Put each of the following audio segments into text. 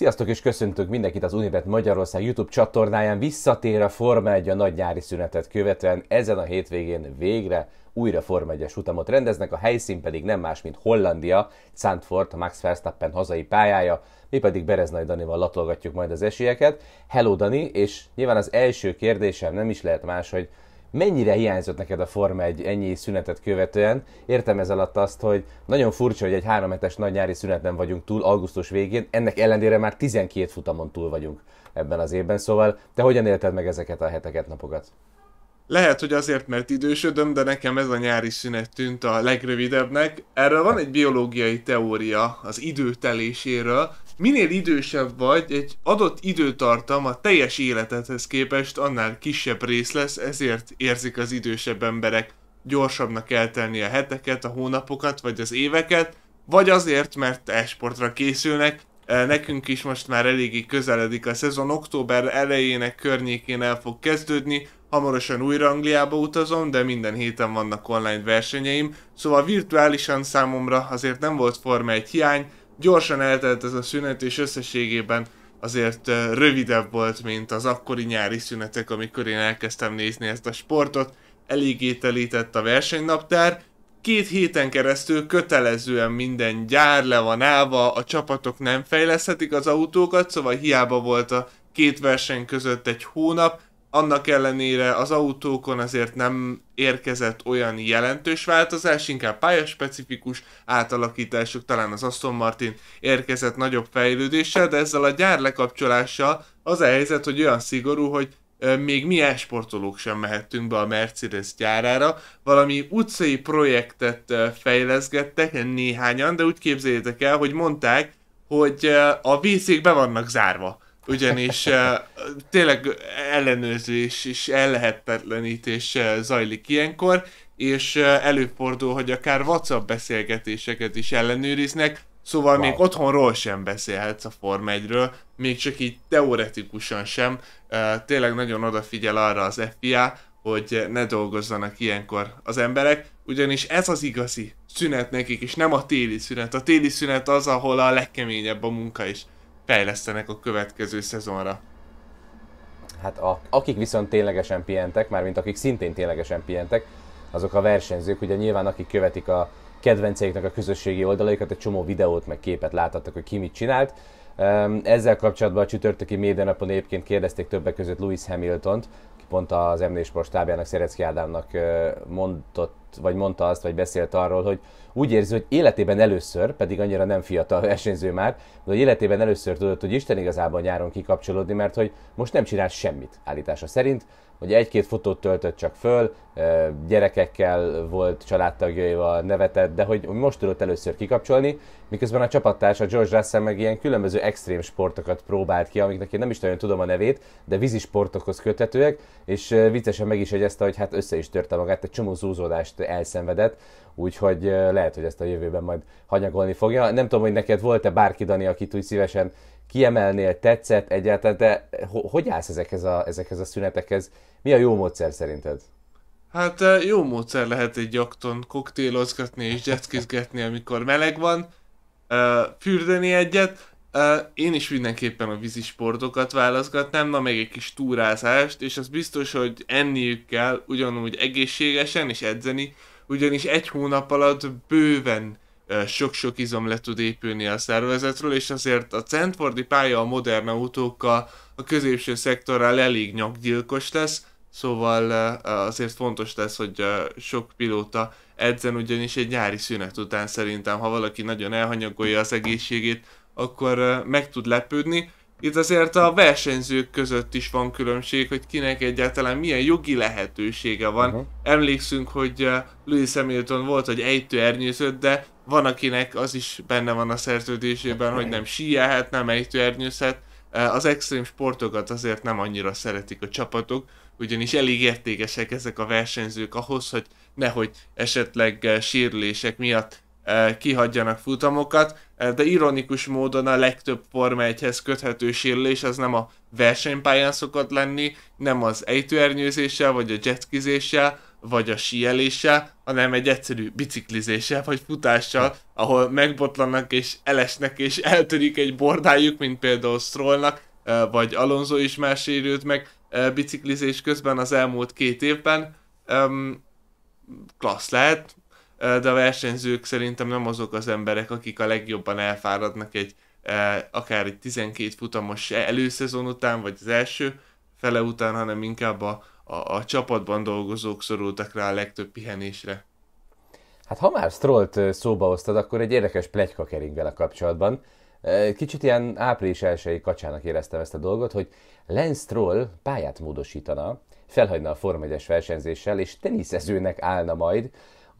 Sziasztok és köszöntök mindenkit az Unibet Magyarország YouTube csatornáján. Visszatér a Forma 1 a nagy nyári szünetet követően. Ezen a hétvégén végre újra Forma 1 utamot rendeznek, a helyszín pedig nem más, mint Hollandia, Zandvoort, Max Verstappen hazai pályája, mi pedig Bereznai Danival latolgatjuk majd az esélyeket. Hello Dani, és nyilván az első kérdésem nem is lehet más, hogy Mennyire hiányzott neked a Forma egy ennyi szünetet követően? Értem ez alatt azt, hogy nagyon furcsa, hogy egy három hetes nagy nyári szünetben vagyunk túl, augusztus végén, ennek ellenére már 12 futamon túl vagyunk ebben az évben, szóval te hogyan élted meg ezeket a heteket, napokat? Lehet, hogy azért, mert idősödöm, de nekem ez a nyári szünet tűnt a legrövidebbnek. Erről van egy biológiai teória az időteléséről, minél idősebb vagy, egy adott időtartam a teljes életedhez képest annál kisebb rész lesz, ezért érzik az idősebb emberek gyorsabbnak eltenni a heteket, a hónapokat, vagy az éveket, vagy azért, mert esportra készülnek, e, Nekünk is most már eléggé közeledik a szezon, október elejének környékén el fog kezdődni, hamarosan újra Angliába utazom, de minden héten vannak online versenyeim, szóval virtuálisan számomra azért nem volt Forma egy hiány, gyorsan eltelt ez a szünet, és összességében azért rövidebb volt, mint az akkori nyári szünetek, amikor én elkezdtem nézni ezt a sportot. Eléggé telített a versenynaptár. Két héten keresztül kötelezően minden gyár le van állva, a csapatok nem fejleszthetik az autókat, szóval hiába volt a két verseny között egy hónap, annak ellenére az autókon azért nem érkezett olyan jelentős változás, inkább pályaspecifikus átalakítások, talán az Aston Martin érkezett nagyobb fejlődéssel, de ezzel a gyár lekapcsolással az a helyzet, hogy olyan szigorú, hogy még mi sportolók sem mehettünk be a Mercedes gyárára. Valami utcai projektet fejleszgettek néhányan, de úgy képzeljétek el, hogy mondták, hogy a vízék be vannak zárva ugyanis eh, tényleg ellenőrzés és ellehetetlenítés eh, zajlik ilyenkor, és eh, előfordul, hogy akár WhatsApp beszélgetéseket is ellenőriznek, szóval wow. még otthonról sem beszélhetsz a Form 1-ről, még csak így teoretikusan sem. Tényleg nagyon odafigyel arra az FIA, hogy ne dolgozzanak ilyenkor az emberek, ugyanis ez az igazi szünet nekik, és nem a téli szünet. A téli szünet az, ahol a legkeményebb a munka is fejlesztenek a következő szezonra. Hát a, akik viszont ténylegesen pihentek, mármint akik szintén ténylegesen pihentek, azok a versenyzők, ugye nyilván akik követik a kedvenceiknek a közösségi oldalaikat, egy csomó videót meg képet láthattak, hogy ki mit csinált. Ezzel kapcsolatban a csütörtöki médianapon egyébként kérdezték többek között Lewis Hamilton-t, pont az MD Sport stábjának, Szerecki Ádámnak mondott, vagy mondta azt, vagy beszélt arról, hogy úgy érzi, hogy életében először, pedig annyira nem fiatal versenyző már, de hogy életében először tudott, hogy Isten igazából nyáron kikapcsolódni, mert hogy most nem csinál semmit állítása szerint, hogy egy-két fotót töltött csak föl, gyerekekkel volt, családtagjaival nevetett, de hogy most tudott először kikapcsolni, miközben a csapattársa George Russell meg ilyen különböző extrém sportokat próbált ki, amiknek én nem is nagyon tudom a nevét, de sportokhoz köthetőek, és viccesen meg is jegyezte, hogy hát össze is törte magát, egy csomó zúzódást elszenvedett, úgyhogy lehet, hogy ezt a jövőben majd hanyagolni fogja. Nem tudom, hogy neked volt-e bárki, Dani, akit úgy szívesen kiemelnél, tetszett egyáltalán, de hogy állsz ezekhez a, ezekhez a szünetekhez? Mi a jó módszer szerinted? Hát jó módszer lehet egy jakton koktélozgatni és jazzkizgetni, amikor meleg van, fürdeni egyet. Én is mindenképpen a vízisportokat válaszgatnám, na meg egy kis túrázást, és az biztos, hogy enniük kell ugyanúgy egészségesen és edzeni, ugyanis egy hónap alatt bőven sok-sok izom le tud épülni a szervezetről, és azért a centfordi pálya a modern autókkal, a középső szektorral elég nyakgyilkos lesz, szóval azért fontos lesz, hogy sok pilóta edzen, ugyanis egy nyári szünet után szerintem, ha valaki nagyon elhanyagolja az egészségét, akkor meg tud lepődni, itt azért a versenyzők között is van különbség, hogy kinek egyáltalán milyen jogi lehetősége van. Uh-huh. Emlékszünk, hogy eh, Lewis Hamilton volt, hogy ernyőzött, de van akinek az is benne van a szerződésében, hát hogy nem síjelhet, nem ernyőzhet. Eh, az extrém sportokat azért nem annyira szeretik a csapatok, ugyanis elég értékesek ezek a versenyzők ahhoz, hogy nehogy esetleg eh, sérülések miatt kihagyjanak futamokat. Eh, de ironikus módon a legtöbb Forma 1 köthető sérülés az nem a versenypályán szokott lenni, nem az ejtőernyőzéssel, vagy a jetkizéssel, vagy a síeléssel, hanem egy egyszerű biciklizéssel, vagy futással, ahol megbotlanak és elesnek, és eltörik egy bordájuk, mint például Strollnak, eh, vagy Alonso is már sérült meg eh, biciklizés közben az elmúlt két évben. Klassz lehet, de a versenyzők szerintem nem azok az emberek, akik a legjobban elfáradnak egy akár egy 12 futamos előszezon után, vagy az első fele után, hanem inkább a, a, a csapatban dolgozók szorultak rá a legtöbb pihenésre. Hát ha már Strollt szóba hoztad, akkor egy érdekes plegyka kering vele kapcsolatban. Kicsit ilyen április elsői kacsának éreztem ezt a dolgot, hogy Lance Stroll pályát módosítana, felhagyna a Form 1 versenyzéssel, és teniszezőnek állna majd,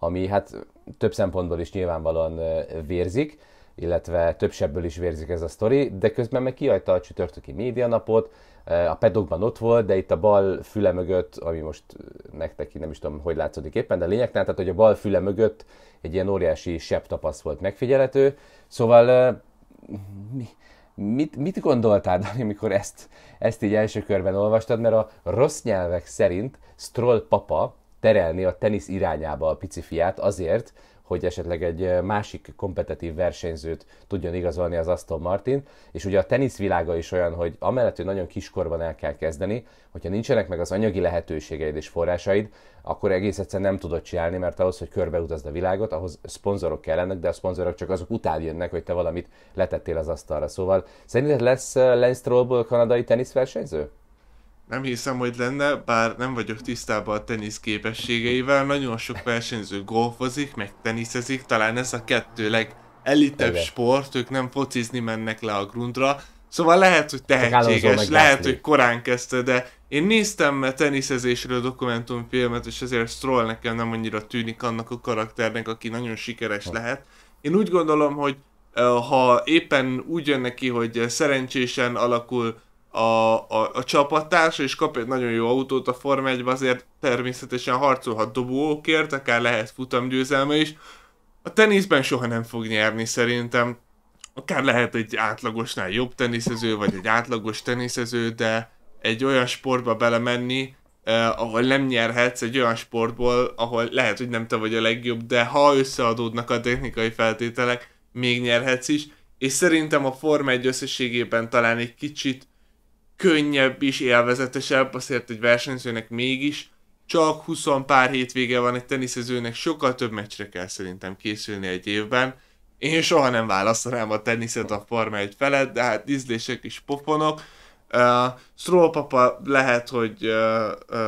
ami hát több szempontból is nyilvánvalóan vérzik, illetve több sebből is vérzik ez a sztori, de közben meg kiajta a csütörtöki médianapot, a pedokban ott volt, de itt a bal füle mögött, ami most nektek nem is tudom, hogy látszódik éppen, de lényeg, tehát hogy a bal füle mögött egy ilyen óriási sebb tapaszt volt megfigyelhető, szóval mi, mit, mit gondoltál, amikor ezt, ezt így első körben olvastad, mert a rossz nyelvek szerint Stroll papa, terelni a tenisz irányába a pici fiát azért, hogy esetleg egy eh, másik kompetitív versenyzőt tudjon igazolni az Aston Martin, és ugye a tenisz világa is olyan, hogy amellett, hogy nagyon kiskorban el kell kezdeni, hogyha nincsenek meg az anyagi lehetőségeid és forrásaid, akkor egész egyszerűen nem tudod csinálni, mert ahhoz, hogy körbeutazd a világot, ahhoz szponzorok kellenek, de a szponzorok csak azok után jönnek, hogy te valamit letettél az asztalra. Szóval szerinted lesz eh, Lance Strollból kanadai teniszversenyző? Nem hiszem, hogy lenne, bár nem vagyok tisztában a tenisz képességeivel, nagyon sok versenyző golfozik, meg teniszezik, talán ez a kettő legelitebb sport, ők nem focizni mennek le a grundra, szóval lehet, hogy tehetséges, lehet, hogy korán kezdte, de én néztem a teniszezésről dokumentumfilmet, és ezért Stroll nekem nem annyira tűnik annak a karakternek, aki nagyon sikeres lehet. Én úgy gondolom, hogy eh, ha éppen úgy jön neki, hogy szerencsésen alakul a, a, a csapattársa, és kap egy nagyon jó autót a Form 1 azért természetesen harcolhat dobókért, akár lehet futamgyőzelme is. A teniszben soha nem fog nyerni szerintem. Akár lehet egy átlagosnál jobb teniszező, vagy egy átlagos teniszező, de egy olyan sportba belemenni, eh, ahol nem nyerhetsz, egy olyan sportból, ahol lehet, hogy nem te vagy a legjobb, de ha összeadódnak a technikai feltételek, még nyerhetsz is. És szerintem a Forma 1 összességében talán egy kicsit könnyebb is, élvezetesebb, azért egy versenyzőnek mégis, csak 20 pár hétvége van egy teniszezőnek, sokkal több meccsre kell szerintem készülni egy évben. Én soha nem választanám a teniszet a Forma egy felett, de hát ízlések is pofonok. Uh, Stroll papa lehet, hogy uh, uh,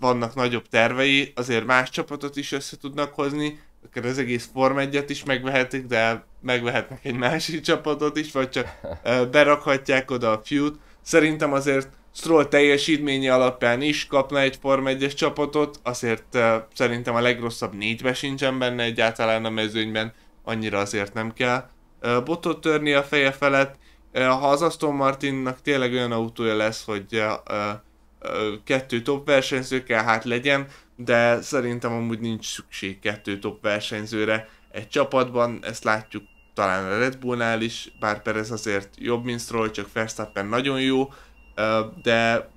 vannak nagyobb tervei, azért más csapatot is össze tudnak hozni, akár az egész Form 1 is megvehetik, de megvehetnek egy másik csapatot is, vagy csak uh, berakhatják oda a fiút. Szerintem azért Stroll teljesítménye alapján is kapna egy Form 1-es csapatot, azért szerintem a legrosszabb négybe sincsen benne egyáltalán a mezőnyben, annyira azért nem kell botot törni a feje felett. ha az Aston Martinnak tényleg olyan autója lesz, hogy kettő top versenyző kell, hát legyen, de szerintem amúgy nincs szükség kettő top versenyzőre egy csapatban, ezt látjuk talán a Red Bullnál is, bár Perez azért jobb, mint Stroll, csak Verstappen nagyon jó, de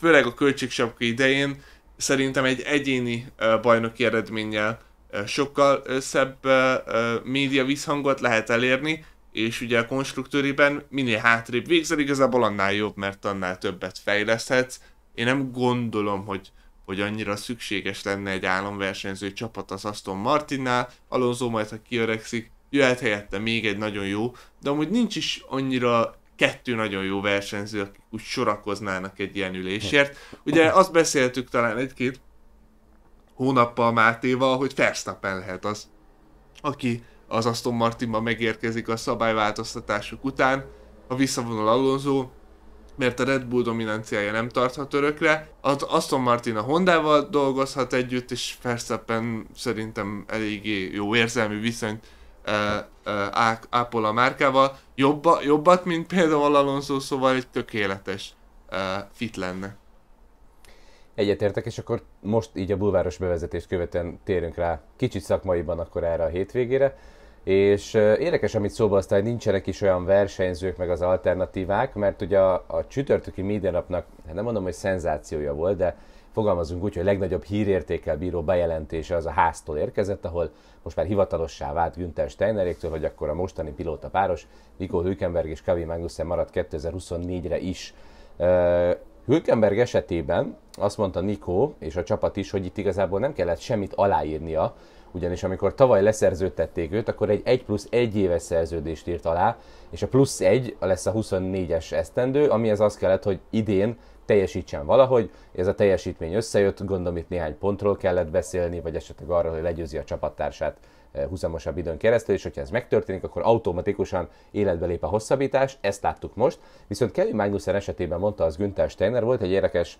főleg a költségsapka idején szerintem egy egyéni bajnoki eredménnyel sokkal szebb média visszhangot lehet elérni, és ugye a konstruktőriben minél hátrébb végzel, igazából annál jobb, mert annál többet fejleszthetsz. Én nem gondolom, hogy, hogy annyira szükséges lenne egy államversenyző csapat az Aston Martinnál, Alonso majd, ha kiöregszik, jöhet helyette még egy nagyon jó, de amúgy nincs is annyira kettő nagyon jó versenyző, akik úgy sorakoznának egy ilyen ülésért. Ugye azt beszéltük talán egy-két hónappal Mátéval, hogy Verstappen lehet az, aki az Aston Martinban megérkezik a szabályváltoztatások után, a visszavonul Alonso, mert a Red Bull dominanciája nem tarthat örökre. Az Aston Martin a Honda-val dolgozhat együtt, és Verstappen szerintem eléggé jó érzelmi viszonyt ápol a márkával, Jobba, jobbat, mint például Alonso, szóval egy tökéletes fit lenne. Egyetértek, és akkor most így a bulváros bevezetést követően térünk rá kicsit szakmaiban akkor erre a hétvégére. És érdekes, amit szóba aztán, hogy nincsenek is olyan versenyzők, meg az alternatívák, mert ugye a, a csütörtöki médianapnak, napnak hát nem mondom, hogy szenzációja volt, de fogalmazunk úgy, hogy a legnagyobb hírértékkel bíró bejelentése az a háztól érkezett, ahol most már hivatalossá vált Günther Steineréktől, hogy akkor a mostani pilóta páros Nico Hülkenberg és Kevin Magnussen maradt 2024-re is. Hülkenberg esetében azt mondta Nico és a csapat is, hogy itt igazából nem kellett semmit aláírnia, ugyanis amikor tavaly leszerződtették őt, akkor egy 1 plusz 1 éves szerződést írt alá, és a plusz 1 lesz a 24-es esztendő, amihez az kellett, hogy idén teljesítsen valahogy. Ez a teljesítmény összejött, gondolom itt néhány pontról kellett beszélni, vagy esetleg arról, hogy legyőzi a csapattársát húzamosabb eh, időn keresztül, és hogyha ez megtörténik, akkor automatikusan életbe lép a hosszabbítás, ezt láttuk most. Viszont Kevin Magnussen esetében mondta az Günther Steiner, volt egy érdekes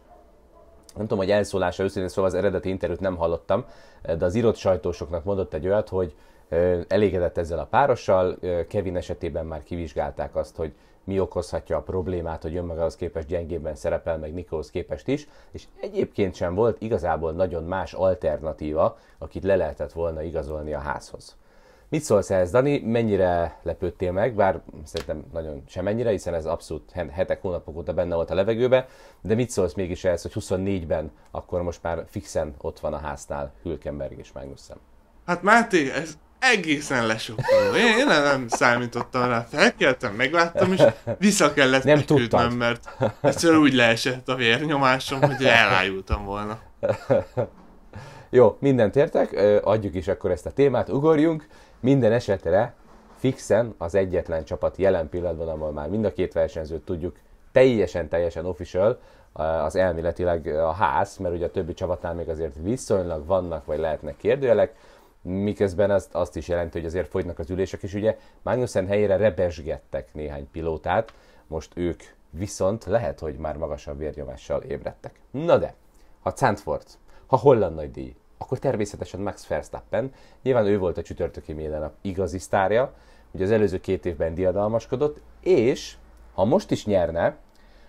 nem tudom, hogy elszólása őszintén szóval az eredeti interjút nem hallottam, eh, de az írott sajtósoknak mondott egy olyat, hogy eh, elégedett ezzel a párossal, Kevin esetében már kivizsgálták azt, hogy mi okozhatja a problémát, hogy önmagához képest gyengében szerepel, meg Nikóhoz képest is, és egyébként sem volt igazából nagyon más alternatíva, akit le lehetett volna igazolni a házhoz. Mit szólsz ehhez, Dani? Mennyire lepődtél meg? Bár szerintem nagyon semennyire, hiszen ez abszolút hetek, hónapok óta benne volt a levegőbe, de mit szólsz mégis ehhez, hogy 24-ben akkor most már fixen ott van a háznál Hülkenberg és Magnussen? Hát Máté, ez, egészen lesokkoló. Én, én nem számítottam rá. Felkeltem, megláttam, és vissza kellett nem tudtam, mert egyszerűen úgy leesett a vérnyomásom, hogy elájultam volna. Jó, mindent értek, adjuk is akkor ezt a témát, ugorjunk. Minden esetre fixen az egyetlen csapat jelen pillanatban, ahol már mind a két versenyzőt tudjuk, teljesen-teljesen official, az elméletileg a ház, mert ugye a többi csapatnál még azért viszonylag vannak, vagy lehetnek kérdőjelek, miközben azt, azt is jelenti, hogy azért folynak az ülések, és ugye Magnussen helyére rebesgettek néhány pilótát, most ők viszont lehet, hogy már magasabb vérnyomással ébredtek. Na de, ha Zandvoort, ha holland nagy díj, akkor természetesen Max Verstappen, nyilván ő volt a csütörtöki minden igazi sztárja, ugye az előző két évben diadalmaskodott, és ha most is nyerne,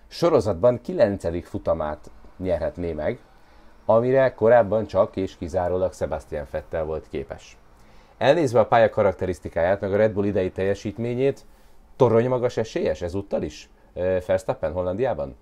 sorozatban 9. futamát nyerhetné meg, amire korábban csak és kizárólag Sebastian Fettel volt képes. Elnézve a pálya karakterisztikáját, meg a Red Bull idei teljesítményét, torony magas esélyes ezúttal is? Eh, Verstappen Hollandiában?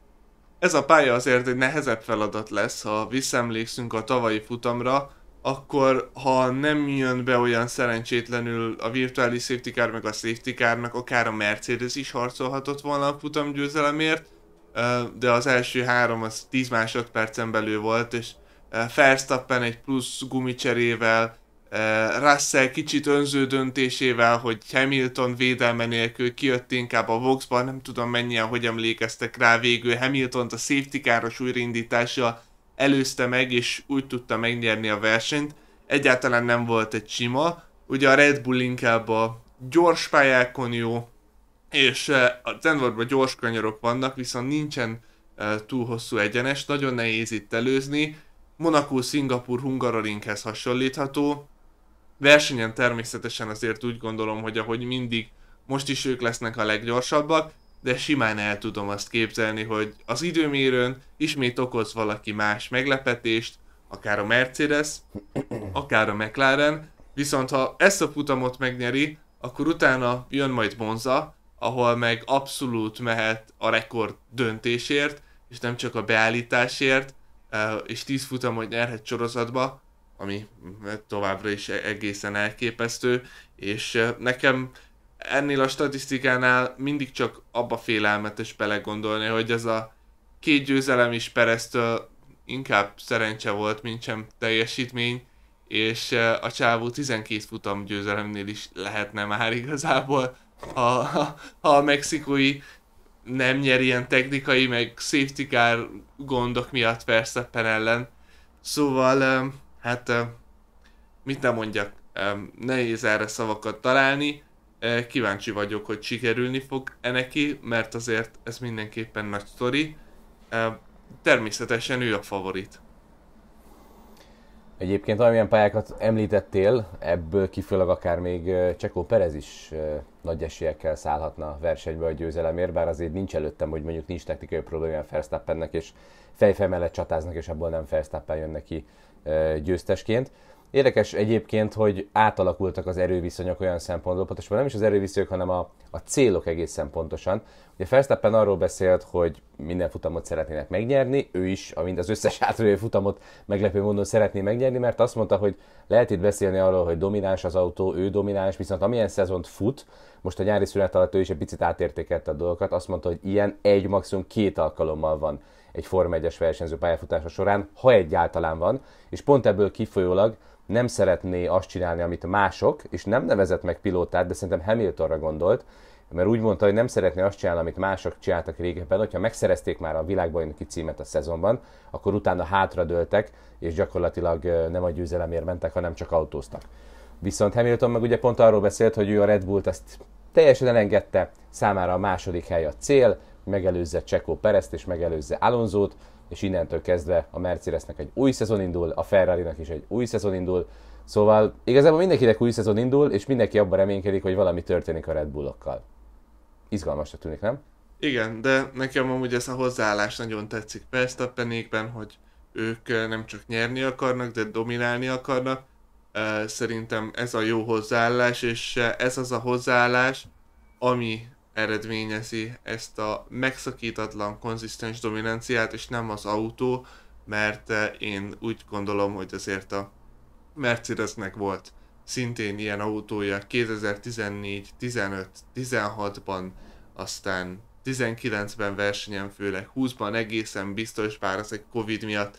Ez a pálya azért egy nehezebb feladat lesz, ha visszaemlékszünk a tavalyi futamra, akkor ha nem jön be olyan szerencsétlenül a virtuális safety car meg a safety carnak, akár a Mercedes is harcolhatott volna a futam győzelemért, eh, de az első három az 10 másodpercen belül volt, és Eh, Verstappen egy plusz gumicserével, eh, Russell kicsit önző döntésével, hogy Hamilton védelme nélkül kijött inkább a boxban, nem tudom mennyien, hogy emlékeztek rá végül. hamilton a safety káros újraindítása előzte meg, és úgy tudta megnyerni a versenyt. Egyáltalán nem volt egy sima. Ugye a Red Bull inkább a gyors pályákon jó, és eh, a Denverben gyors kanyarok vannak, viszont nincsen túl hosszú egyenes, nagyon nehéz itt előzni Monaco, Szingapur, Hungarorinkhez hasonlítható. Versenyen természetesen azért úgy gondolom, hogy ahogy mindig, most is ők lesznek a leggyorsabbak, de simán el tudom azt képzelni, hogy az időmérőn ismét okoz valaki más meglepetést, akár a Mercedes, akár a McLaren, viszont ha ezt a futamot megnyeri, akkor utána jön majd Monza, ahol meg abszolút mehet a rekord döntésért, és nem csak a beállításért, és 10 futamot nyerhet sorozatba, ami mm, továbbra is e- egészen elképesztő, és nekem ennél a statisztikánál mindig csak abba félelmetes belegondolni, hogy ez a két győzelem is Peresztől inkább szerencse volt, mint sem teljesítmény, és a csávó 12 futam győzelemnél is lehetne már igazából, ha, ha a mexikói nem nyer ilyen technikai, meg safety car gondok miatt Verstappen ellen. Szóval, hát mit nem mondjak, nehéz erre szavakat találni. Kíváncsi vagyok, hogy sikerülni fog -e neki, mert azért ez mindenképpen nagy sztori. Természetesen ő a favorit. Egyébként amilyen pályákat említettél, ebből kifolyólag akár még Csekó Perez is nagy esélyekkel szállhatna versenybe a győzelemért, bár azért nincs előttem, hogy mondjuk nincs technikai problémája Verstappennek, és fejfej mellett csatáznak, és abból nem Fersztappen jön neki győztesként. Érdekes egyébként, hogy átalakultak az erőviszonyok olyan szempontból, pontosan nem is az erőviszonyok, hanem a, a célok egészen pontosan. Ugye Felsztappen arról beszélt, hogy minden futamot szeretnének megnyerni, ő is, amint az összes átrövő futamot meglepő módon szeretné megnyerni, mert azt mondta, hogy lehet itt beszélni arról, hogy domináns az autó, ő domináns, viszont amilyen szezont fut, most a nyári szünet alatt ő is egy picit átértékelte a dolgokat, azt mondta, hogy ilyen egy, maximum két alkalommal van egy Forma 1-es versenyző pályafutása során, ha egyáltalán van, és pont ebből kifolyólag nem szeretné azt csinálni, amit mások, és nem nevezett meg pilótát, de szerintem Hamiltonra gondolt, mert úgy mondta, hogy nem szeretné azt csinálni, amit mások csináltak régebben, hogyha megszerezték már a világbajnoki címet a szezonban, akkor utána hátradőltek, és gyakorlatilag nem a győzelemért mentek, hanem csak autóztak. Viszont Hamilton meg ugye pont arról beszélt, hogy ő a Red Bull-t ezt teljesen elengedte, számára a második hely a cél, megelőzze Csekó Perezt és megelőzze Alonzót, és innentől kezdve a Mercedesnek egy új szezon indul, a ferrari is egy új szezon indul, szóval igazából mindenkinek új szezon indul, és mindenki abban reménykedik, hogy valami történik a Red Bullokkal. Izgalmasra tűnik, nem? Igen, de nekem amúgy ez a hozzáállás nagyon tetszik penékben, hogy ők eh, nem csak nyerni akarnak, de dominálni akarnak. Eh, szerintem ez a jó hozzáállás, és eh, ez az a hozzáállás, ami eredményezi ezt a megszakítatlan, konzisztens dominanciát, és nem az autó, mert eh, én úgy gondolom, hogy azért a Mercedesnek volt szintén ilyen autója 2014, 15, 16-ban, aztán 19-ben versenyen főleg, 20-ban egészen biztos, bár az egy Covid miatt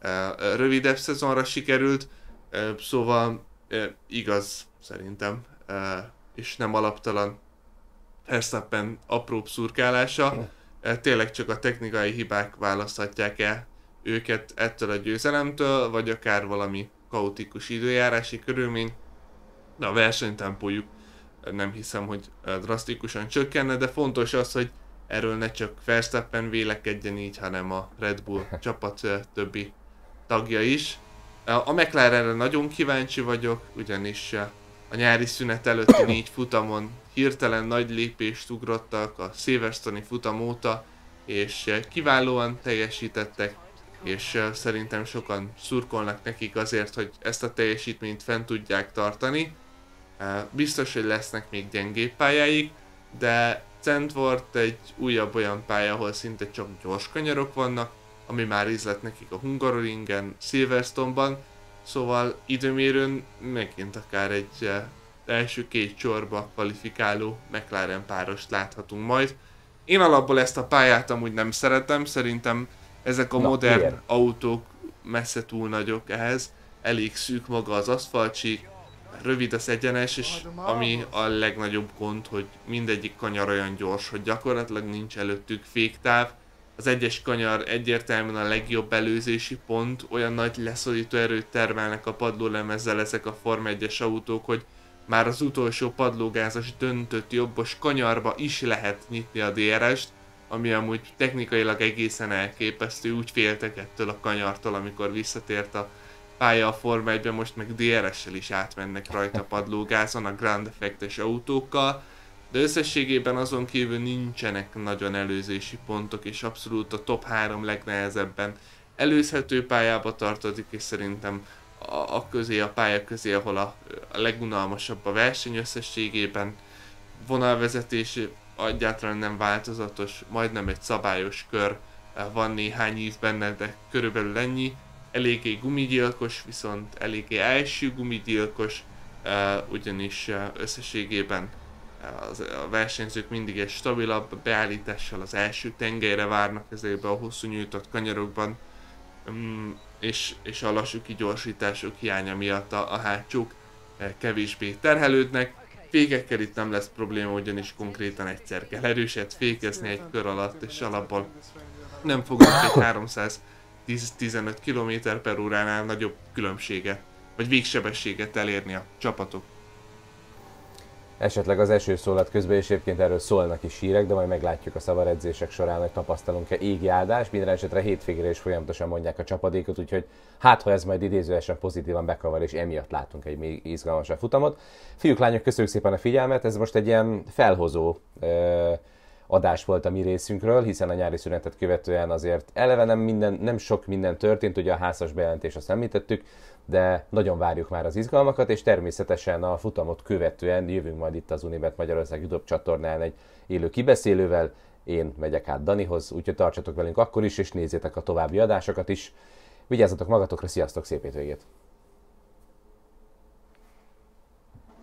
eh, rövidebb szezonra sikerült, eh, szóval igaz szerintem, és nem alaptalan Verstappen apró szurkálása, hm. e, tényleg csak a technikai hibák választhatják el őket ettől a győzelemtől, vagy akár valami kaotikus időjárási körülmény, de a versenytempójuk e, nem hiszem, hogy e, drasztikusan csökkenne, de fontos az, hogy erről ne csak Verstappen vélekedjen így, hanem a Red Bull csapat többi tagja is. A McLarenre nagyon kíváncsi vagyok, ugyanis a nyári szünet előtti négy futamon hirtelen nagy lépést ugrottak a Silverstone-i futam óta, és eh, kiválóan teljesítettek, és eh, szerintem sokan szurkolnak nekik azért, hogy ezt a teljesítményt fent tudják tartani. Eh, biztos, hogy lesznek még gyengébb pályáik, de Centvort egy újabb olyan pálya, ahol szinte csak gyors kanyarok vannak, ami már ízlet nekik a Hungaroringen, Silverstone-ban, szóval időmérőn megint akár egy első két csorba kvalifikáló McLaren párost láthatunk majd. Én alapból ezt a pályát amúgy nem szeretem, szerintem ezek a Na, modern ilyen. autók messze túl nagyok ehhez, elég szűk maga az aszfaltsík, rövid az egyenes, és ami a legnagyobb gond, hogy mindegyik kanyar olyan gyors, hogy gyakorlatilag nincs előttük féktáv, az egyes kanyar egyértelműen a legjobb előzési pont, olyan nagy leszorító erőt termelnek a padlólemezzel ezek a Form 1-es autók, hogy már az utolsó padlógázas döntött jobbos kanyarba is lehet nyitni a DRS-t, ami amúgy technikailag egészen elképesztő, úgy féltek ettől a kanyartól, amikor visszatért a pálya a Forma 1 most meg DRS-sel is átmennek rajta padlógázon a Grand effect autókkal, de összességében azon kívül nincsenek nagyon előzési pontok, és abszolút a top 3 legnehezebben előzhető pályába tartozik, és szerintem a, a közé, a pálya közé, ahol a, a legunalmasabb a verseny összességében, vonalvezetés egyáltalán nem változatos, majdnem egy szabályos kör, eh, van néhány íz benne, de körülbelül ennyi. Eléggé gumigyilkos, viszont eléggé első gumigyilkos, eh, ugyanis eh, összességében a versenyzők mindig egy stabilabb beállítással az első tengelyre várnak ezekbe a hosszú nyújtott kanyarokban. Mm, és, és a lassú kigyorsítások hiánya miatt a, a hátsók eh, kevésbé terhelődnek. Fékekkel itt nem lesz probléma, ugyanis konkrétan egyszer kell erőset fékezni egy kör alatt, és alapból nem fogunk egy 310-15 km per óránál nagyobb különbséget, vagy végsebességet elérni a csapatok esetleg az szólat közben, és egyébként erről szólnak is hírek, de majd meglátjuk a szavaredzések során, hogy tapasztalunk-e égi áldás, Minden esetre hétvégére is folyamatosan mondják a csapadékot, úgyhogy hát ha ez majd idézőesen pozitívan bekavar, és emiatt látunk egy még izgalmasabb futamot. Fiúk, lányok, köszönjük szépen a figyelmet, ez most egy ilyen felhozó ö- adás volt a mi részünkről, hiszen a nyári szünetet követően azért eleve nem, minden, nem sok minden történt, ugye a házas bejelentést azt említettük, de nagyon várjuk már az izgalmakat, és természetesen a futamot követően jövünk majd itt az Unibet Magyarország YouTube csatornán egy élő kibeszélővel, én megyek át Danihoz, úgyhogy tartsatok velünk akkor is, és nézzétek a további adásokat is. Vigyázzatok magatokra, sziasztok, szép étvégét!